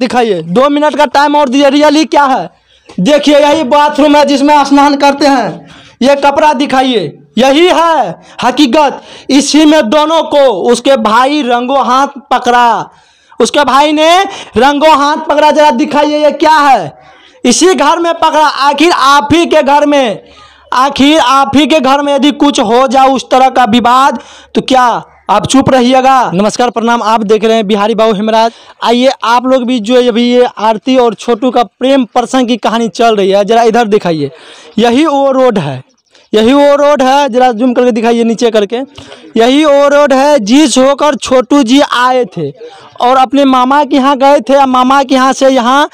दिखाइए दो मिनट का टाइम और दिए रियली क्या है देखिए यही बाथरूम है जिसमें स्नान करते हैं ये कपड़ा दिखाइए यही है हकीकत इसी में दोनों को उसके भाई रंगो हाथ पकड़ा उसके भाई ने रंगो हाथ पकड़ा जरा दिखाइए ये क्या है इसी घर में पकड़ा आखिर आप ही के घर में आखिर आप ही के घर में यदि कुछ हो जाए उस तरह का विवाद तो क्या आप चुप रहिएगा नमस्कार प्रणाम आप देख रहे हैं बिहारी बाबू हेमराज आइए आप लोग भी जो अभी ये आरती और छोटू का प्रेम प्रसंग की कहानी चल रही है जरा इधर दिखाइए यही वो रोड है यही वो रोड है जरा जूम करके दिखाइए नीचे करके यही वो रोड है जिस होकर छोटू जी आए थे और अपने मामा के यहाँ गए थे और मामा के यहाँ से यहाँ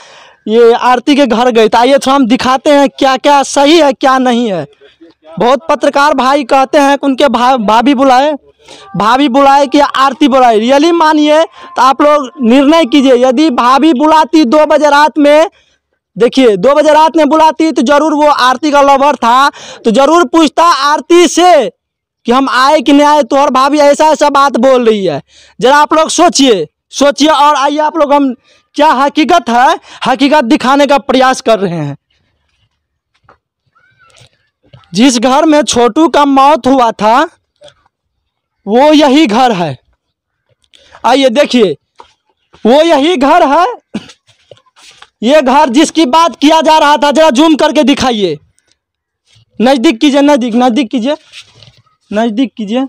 ये आरती के घर गए थे आइए थोड़ा हम दिखाते हैं क्या क्या सही है क्या नहीं है बहुत पत्रकार भाई कहते हैं कि उनके भा भाभी बुलाए भाभी बुलाए कि आरती बुलाए रियली मानिए तो आप लोग निर्णय कीजिए यदि भाभी बुलाती दो बजे रात में देखिए दो बजे रात में बुलाती तो जरूर वो आरती का लवर था तो जरूर पूछता आरती से कि हम आए कि नहीं आए तो और भाभी ऐसा ऐसा बात बोल रही है जरा आप लोग सोचिए सोचिए और आइए आप लोग हम क्या हकीकत है हकीकत दिखाने का प्रयास कर रहे हैं जिस घर में छोटू का मौत हुआ था वो यही घर है आइए देखिए वो यही घर है ये घर जिसकी बात किया जा रहा था जरा जूम करके दिखाइए नज़दीक कीजिए नज़दीक नज़दीक कीजिए नज़दीक कीजिए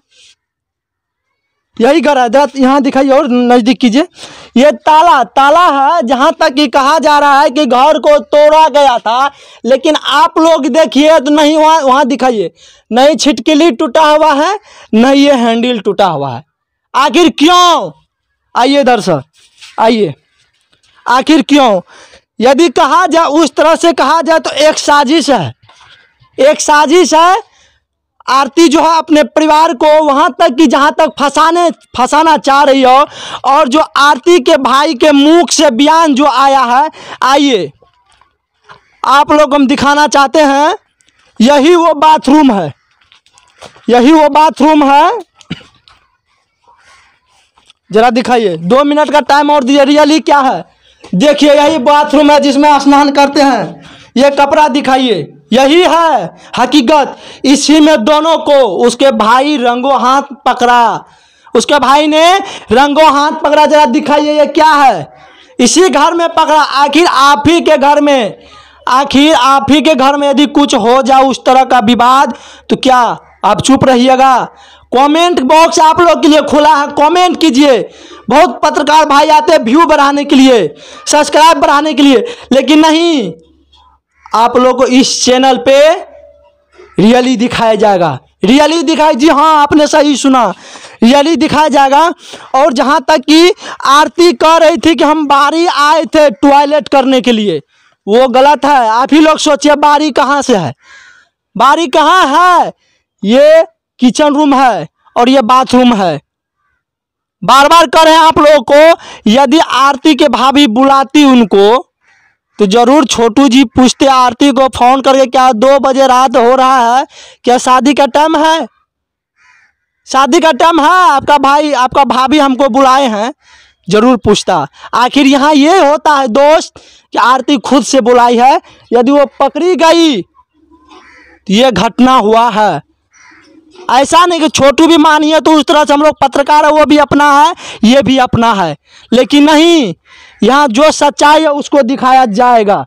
यही घर है जरा यहाँ दिखाइए और नज़दीक कीजिए ये ताला ताला है जहां तक कि कहा जा रहा है कि घर को तोड़ा गया था लेकिन आप लोग देखिए तो नहीं वहां वहां दिखाइए नहीं छिटकिली टूटा हुआ है नहीं ये हैंडल टूटा हुआ है आखिर क्यों आइए इधर सर आइए आखिर क्यों यदि कहा जाए उस तरह से कहा जाए तो एक साजिश है एक साजिश है आरती जो है अपने परिवार को वहाँ तक कि जहाँ तक फंसाने फंसाना चाह रही हो और जो आरती के भाई के मुख से बयान जो आया है आइए आप लोग हम दिखाना चाहते हैं यही वो बाथरूम है यही वो बाथरूम है जरा दिखाइए दो मिनट का टाइम और दिए रियली क्या है देखिए यही बाथरूम है जिसमें स्नान करते हैं ये कपड़ा दिखाइए यही है हकीकत इसी में दोनों को उसके भाई रंगो हाथ पकड़ा उसके भाई ने रंगो हाथ पकड़ा जरा दिखाइए ये क्या है इसी घर में पकड़ा आखिर आप ही के घर में आखिर आप ही के घर में यदि कुछ हो जाए उस तरह का विवाद तो क्या आप चुप रहिएगा कमेंट बॉक्स आप लोग के लिए खुला है कमेंट कीजिए बहुत पत्रकार भाई आते हैं व्यू बढ़ाने के लिए सब्सक्राइब बढ़ाने के लिए लेकिन नहीं आप लोग को इस चैनल पे रियली दिखाया जाएगा रियली दिखाई जी हाँ आपने सही सुना रियली दिखाया जाएगा और जहाँ तक कि आरती कह रही थी कि हम बारी आए थे टॉयलेट करने के लिए वो गलत है आप ही लोग सोचिए बारी कहाँ से है बारी कहाँ है ये किचन रूम है और ये बाथरूम है बार बार कह रहे हैं आप लोगों को यदि आरती के भाभी बुलाती उनको तो ज़रूर छोटू जी पूछते आरती को फ़ोन करके क्या दो बजे रात हो रहा है क्या शादी का टाइम है शादी का टाइम है आपका भाई आपका भाभी हमको बुलाए हैं ज़रूर पूछता आखिर यहाँ ये होता है दोस्त कि आरती खुद से बुलाई है यदि वो पकड़ी गई तो ये घटना हुआ है ऐसा नहीं कि छोटू भी मानिए तो उस तरह से हम लोग पत्रकार है वो भी अपना है ये भी अपना है लेकिन नहीं यहाँ जो सच्चाई है उसको दिखाया जाएगा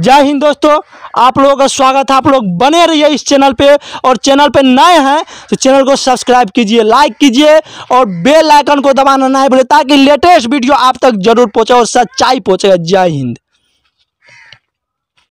जय हिंद दोस्तों आप लोगों का स्वागत है आप लोग बने रहिए इस चैनल पे और चैनल पे नए हैं तो चैनल को सब्सक्राइब कीजिए लाइक कीजिए और बेल आइकन को दबाना ना भूलें ताकि लेटेस्ट वीडियो आप तक जरूर पहुंचे और सच्चाई पहुंचे जय हिंद